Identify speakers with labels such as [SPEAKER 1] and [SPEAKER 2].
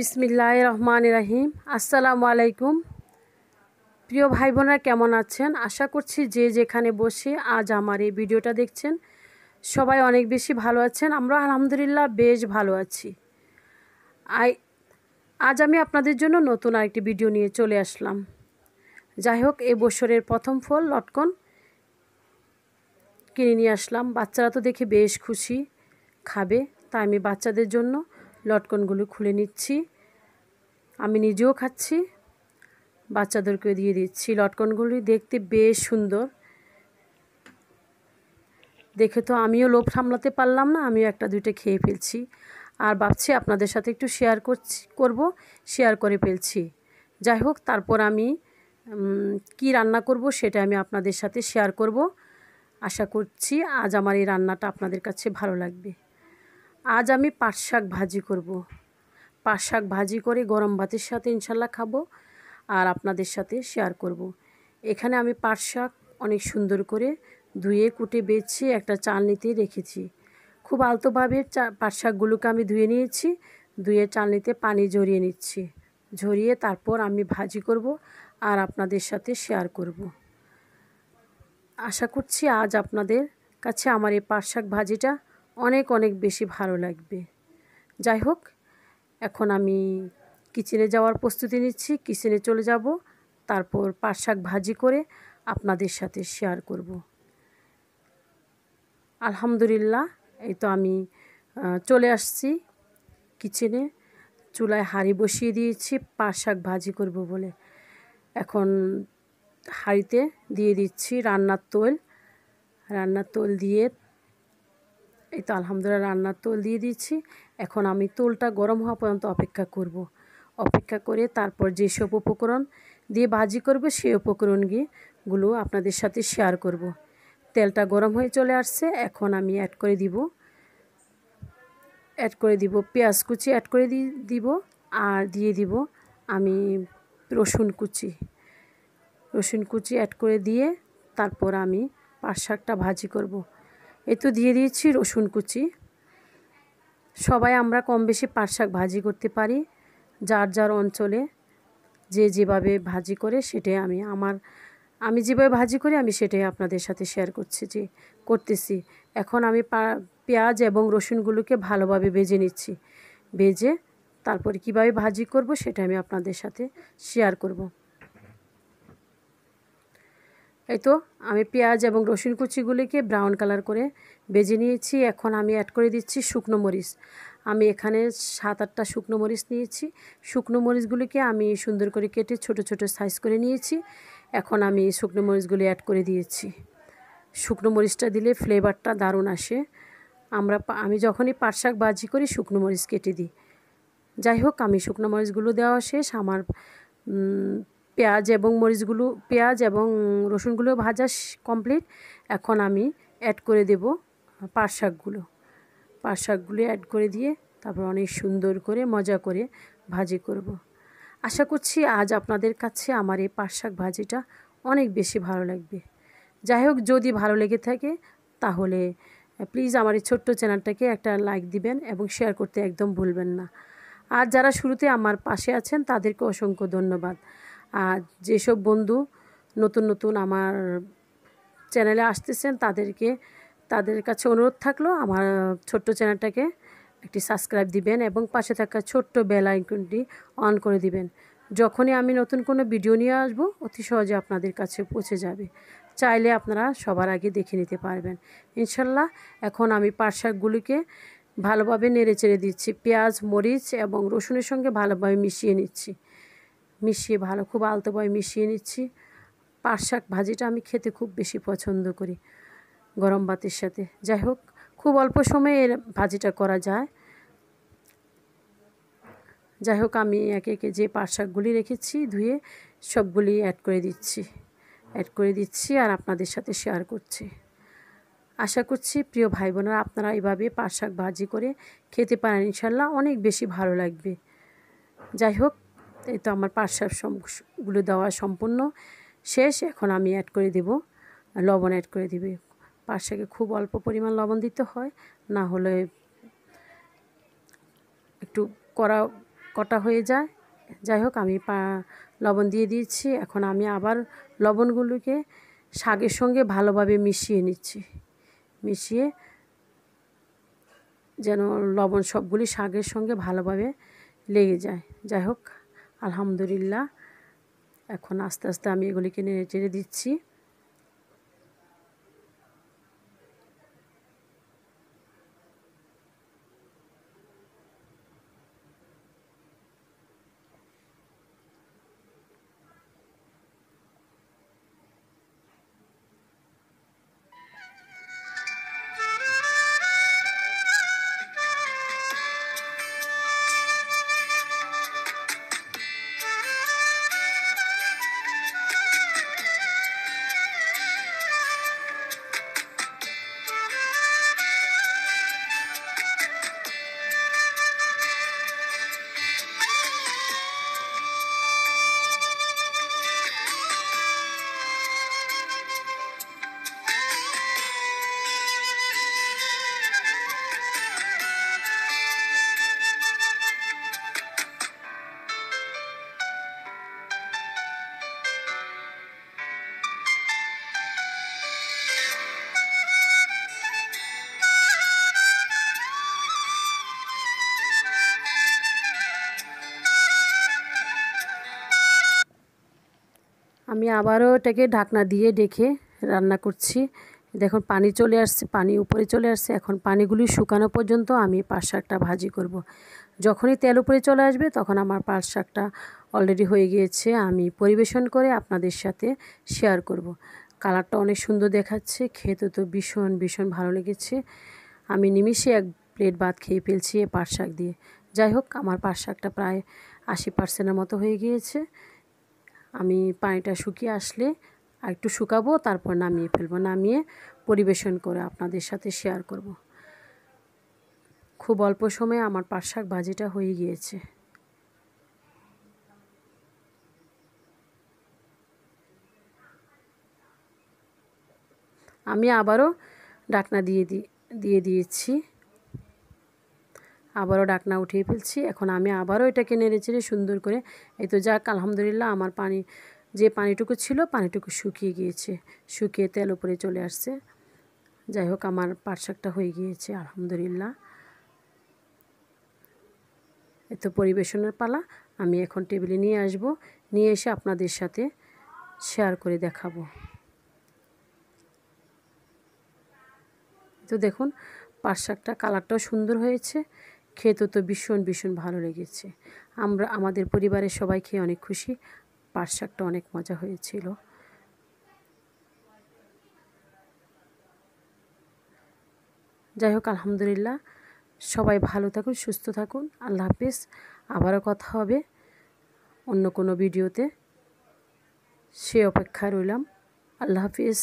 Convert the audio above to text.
[SPEAKER 1] বিসমিল্লা রহমান রাহিম আসসালামু আলাইকুম প্রিয় ভাই বোনেরা কেমন আছেন আশা করছি যে যেখানে বসে আজ আমার এই ভিডিওটা দেখছেন সবাই অনেক বেশি ভালো আছেন আমরা আলহামদুলিল্লাহ বেশ ভালো আছি আই আজ আমি আপনাদের জন্য নতুন আরেকটি ভিডিও নিয়ে চলে আসলাম যাই হোক এ বছরের প্রথম ফল লটকন কিনে নিয়ে আসলাম বাচ্চারা তো দেখে বেশ খুশি খাবে তাই আমি বাচ্চাদের জন্য লটকনগুলো খুলে নিচ্ছি আমি নিজেও খাচ্ছি বাচ্চাদেরকেও দিয়ে দিচ্ছি লটকনগুলি দেখতে বেশ সুন্দর দেখে তো আমিও লোভ সামলাতে পারলাম না আমিও একটা দুইটা খেয়ে ফেলছি আর ভাবছি আপনাদের সাথে একটু শেয়ার করছি করব শেয়ার করে ফেলছি যাই হোক তারপর আমি কি রান্না করব সেটা আমি আপনাদের সাথে শেয়ার করব আশা করছি আজ আমার এই রান্নাটা আপনাদের কাছে ভালো লাগবে আজ আমি পাট শাক ভাজি করব পাট শাক ভাজি করে গরম ভাতের সাথে ইনশাল্লাহ খাবো আর আপনাদের সাথে শেয়ার করব। এখানে আমি পাট শাক অনেক সুন্দর করে ধুয়ে কুটে বেছে একটা চালনিতে রেখেছি খুব আলতোভাবে চা পাট শাকগুলোকে আমি ধুয়ে নিয়েছি ধুয়ে চালনিতে পানি ঝরিয়ে নিচ্ছি ঝরিয়ে তারপর আমি ভাজি করব আর আপনাদের সাথে শেয়ার করব। আশা করছি আজ আপনাদের কাছে আমার এই পাট শাক ভাজিটা অনেক অনেক বেশি ভালো লাগবে যাই হোক এখন আমি কিচেনে যাওয়ার প্রস্তুতি নিচ্ছি কিচেনে চলে যাব তারপর পাট শাক ভাজি করে আপনাদের সাথে শেয়ার করব আলহামদুলিল্লাহ এই তো আমি চলে আসছি কিচেনে চুলায় হাঁড়ি বসিয়ে দিয়েছি পাট শাক ভাজি করব বলে এখন হাঁড়িতে দিয়ে দিচ্ছি রান্নার তৈল রান্নার তৈল দিয়ে এই তো আলহামদুলিল্লাহ রান্নার তোল দিয়ে দিচ্ছি এখন আমি তোলটা গরম হওয়া পর্যন্ত অপেক্ষা করব। অপেক্ষা করে তারপর যেসব উপকরণ দিয়ে ভাজি করব সেই উপকরণগুলো আপনাদের সাথে শেয়ার করব। তেলটা গরম হয়ে চলে আসছে এখন আমি অ্যাড করে দিব অ্যাড করে দিব পেঁয়াজ কুচি অ্যাড করে দিব আর দিয়ে দিব আমি রসুন কুচি রসুন কুচি অ্যাড করে দিয়ে তারপর আমি পাট শাকটা ভাজি করবো এ তো দিয়ে দিয়েছি রসুন কুচি সবাই আমরা কম বেশি পাট শাক ভাজি করতে পারি যার যার অঞ্চলে যে যেভাবে ভাজি করে সেটাই আমি আমার আমি যেভাবে ভাজি করি আমি সেটাই আপনাদের সাথে শেয়ার করছি যে করতেছি এখন আমি পেঁয়াজ এবং রসুনগুলোকে ভালোভাবে বেজে নিচ্ছি বেজে তারপর কিভাবে ভাজি করব সেটা আমি আপনাদের সাথে শেয়ার করব এই তো আমি পেঁয়াজ এবং রসুন কুচিগুলিকে ব্রাউন কালার করে বেজে নিয়েছি এখন আমি অ্যাড করে দিচ্ছি শুকনো মরিচ আমি এখানে সাত আটটা শুকনো মরিচ নিয়েছি শুকনো মরিচগুলিকে আমি সুন্দর করে কেটে ছোট ছোট সাইজ করে নিয়েছি এখন আমি শুকনো মরিচগুলি অ্যাড করে দিয়েছি শুকনো মরিচটা দিলে ফ্লেভারটা দারুণ আসে আমরা আমি যখনই পাট শাক বাজি করি শুকনো মরিচ কেটে দিই যাই হোক আমি শুকনো মরিচগুলো দেওয়া শেষ আমার পেঁয়াজ এবং মরিচগুলো পেঁয়াজ এবং রসুনগুলো ভাজা কমপ্লিট এখন আমি অ্যাড করে দেব পাট শাকগুলো পাট শাকগুলো অ্যাড করে দিয়ে তারপর অনেক সুন্দর করে মজা করে ভাজি করব। আশা করছি আজ আপনাদের কাছে আমার এই পাট শাক ভাজিটা অনেক বেশি ভালো লাগবে যাই হোক যদি ভালো লেগে থাকে তাহলে প্লিজ আমার এই ছোট্ট চ্যানেলটাকে একটা লাইক দিবেন এবং শেয়ার করতে একদম ভুলবেন না আর যারা শুরুতে আমার পাশে আছেন তাদেরকে অসংখ্য ধন্যবাদ আর যেসব বন্ধু নতুন নতুন আমার চ্যানেলে আসতেছেন তাদেরকে তাদের কাছে অনুরোধ থাকলো আমার ছোট্ট চ্যানেলটাকে একটি সাবস্ক্রাইব দিবেন এবং পাশে থাকা ছোট্ট বেল আইকনটি অন করে দিবেন যখনই আমি নতুন কোনো ভিডিও নিয়ে আসবো অতি সহজে আপনাদের কাছে পৌঁছে যাবে চাইলে আপনারা সবার আগে দেখে নিতে পারবেন ইনশাল্লাহ এখন আমি পাটশাকগুলিকে ভালোভাবে নেড়ে চেড়ে দিচ্ছি পেঁয়াজ মরিচ এবং রসুনের সঙ্গে ভালোভাবে মিশিয়ে নিচ্ছি মিশিয়ে ভালো খুব আলতোভাবে মিশিয়ে নিচ্ছি পাট শাক ভাজিটা আমি খেতে খুব বেশি পছন্দ করি গরম ভাতের সাথে যাই হোক খুব অল্প সময়ে এর ভাজিটা করা যায় যাই হোক আমি একে একে যে পাট শাকগুলি রেখেছি ধুয়ে সবগুলি অ্যাড করে দিচ্ছি অ্যাড করে দিচ্ছি আর আপনাদের সাথে শেয়ার করছি আশা করছি প্রিয় ভাই বোনেরা আপনারা এভাবে পাট শাক ভাজি করে খেতে পারেন ইনশাল্লাহ অনেক বেশি ভালো লাগবে যাই হোক এই তো আমার সমগুলো দেওয়া সম্পূর্ণ শেষ এখন আমি অ্যাড করে দেব লবণ অ্যাড করে দিবে পাটশাকে খুব অল্প পরিমাণ লবণ দিতে হয় না হলে একটু করা কটা হয়ে যায় যাই হোক আমি পা লবণ দিয়ে দিয়েছি এখন আমি আবার লবণগুলোকে শাকের সঙ্গে ভালোভাবে মিশিয়ে নিচ্ছি মিশিয়ে যেন লবণ সবগুলি শাকের সঙ্গে ভালোভাবে লেগে যায় যাই হোক আলহামদুলিল্লাহ এখন আস্তে আস্তে আমি এগুলিকে নেড়ে চেড়ে দিচ্ছি আমি আবারও এটাকে ঢাকনা দিয়ে ডেকে রান্না করছি দেখুন পানি চলে আসছে পানি উপরে চলে আসছে এখন পানিগুলি শুকানো পর্যন্ত আমি পাট শাকটা ভাজি করব। যখনই তেল উপরে চলে আসবে তখন আমার পাট শাকটা অলরেডি হয়ে গিয়েছে আমি পরিবেশন করে আপনাদের সাথে শেয়ার করব। কালারটা অনেক সুন্দর দেখাচ্ছে খেতে তো ভীষণ ভীষণ ভালো লেগেছে আমি নিমিষে এক প্লেট ভাত খেয়ে ফেলছি এ পাট শাক দিয়ে যাই হোক আমার পাট শাকটা প্রায় আশি পার্সেন্টের মতো হয়ে গিয়েছে আমি পানিটা শুকিয়ে আসলে আর একটু শুকাবো তারপর নামিয়ে ফেলবো নামিয়ে পরিবেশন করে আপনাদের সাথে শেয়ার করব। খুব অল্প সময়ে আমার পাট শাক ভাজিটা হয়ে গিয়েছে আমি আবারও ডাকনা দিয়ে দিয়ে দিয়েছি আবারও ডাকনা উঠিয়ে ফেলছি এখন আমি আবারও এটাকে নেড়ে চেড়ে সুন্দর করে এই তো যাক আলহামদুলিল্লাহ আমার পানি যে পানিটুকু ছিল পানিটুকু শুকিয়ে গিয়েছে শুকিয়ে তেল উপরে চলে আসছে যাই হোক আমার পাটশাকটা হয়ে গিয়েছে আলহামদুলিল্লাহ এত পরিবেশনের পালা আমি এখন টেবিলে নিয়ে আসব নিয়ে এসে আপনাদের সাথে শেয়ার করে দেখাবো তো দেখুন পাট কালারটাও সুন্দর হয়েছে খেতে তো ভীষণ ভীষণ ভালো লেগেছে আমরা আমাদের পরিবারের সবাই খেয়ে অনেক খুশি পাট অনেক মজা হয়েছিল যাই হোক আলহামদুলিল্লাহ সবাই ভালো থাকুন সুস্থ থাকুন আল্লাহ হাফিজ আবারও কথা হবে অন্য কোনো ভিডিওতে সে অপেক্ষা রইলাম আল্লাহ হাফিজ